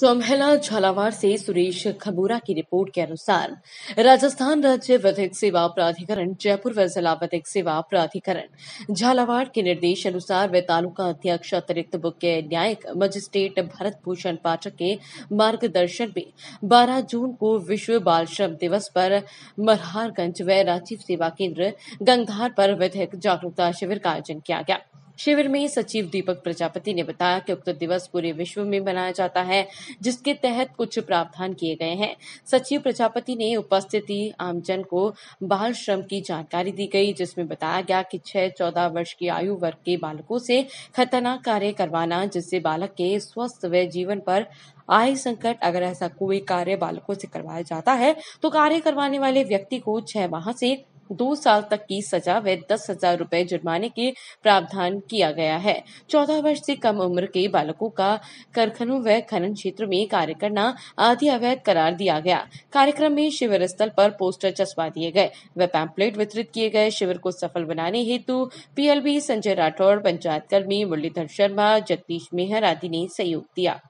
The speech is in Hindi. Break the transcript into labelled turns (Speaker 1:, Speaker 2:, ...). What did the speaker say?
Speaker 1: सोमहला झालावाड़ से सुरेश खबूरा की रिपोर्ट के अनुसार राजस्थान राज्य विधिक सेवा प्राधिकरण जयपुर व जिला विधिक सेवा प्राधिकरण झालावाड़ के निर्देश अनुसार वे तालुका अध्यक्ष अतिरिक्त मुख्य न्यायिक मजिस्ट्रेट भरत भूषण पाठक के मार्गदर्शन में 12 जून को विश्व बाल श्रम दिवस पर मरहारगंज व राजीव सेवा केंद्र गंगधार पर विधिक जागरूकता शिविर का आयोजन किया गया शिविर में सचिव दीपक प्रजापति ने बताया कि उक्त दिवस पूरे विश्व में मनाया जाता है जिसके तहत कुछ प्रावधान किए गए हैं सचिव प्रजापति ने उपस्थिति आमजन को बाल श्रम की जानकारी दी गई जिसमें बताया गया कि छह चौदह वर्ष की आयु वर्ग के बालकों से खतरनाक कार्य करवाना जिससे बालक के स्वस्थ व जीवन पर आय संकट अगर ऐसा कोई कार्य बालकों से करवाया जाता है तो कार्य करवाने वाले व्यक्ति को छह माह से दो साल तक की सजा व दस हजार रूपए जुर्माने के प्रावधान किया गया है चौदह वर्ष से कम उम्र के बालकों का कारखानों व खनन क्षेत्र में कार्य करना आदि अवैध करार दिया गया कार्यक्रम में शिविर स्थल पर पोस्टर चस्पा दिए गए व पैम्पलेट वितरित किए गए शिविर को सफल बनाने हेतु पीएलबी संजय राठौड़ पंचायत कर्मी मुरलीधर शर्मा जगदीश मेहर आदि ने सहयोग दिया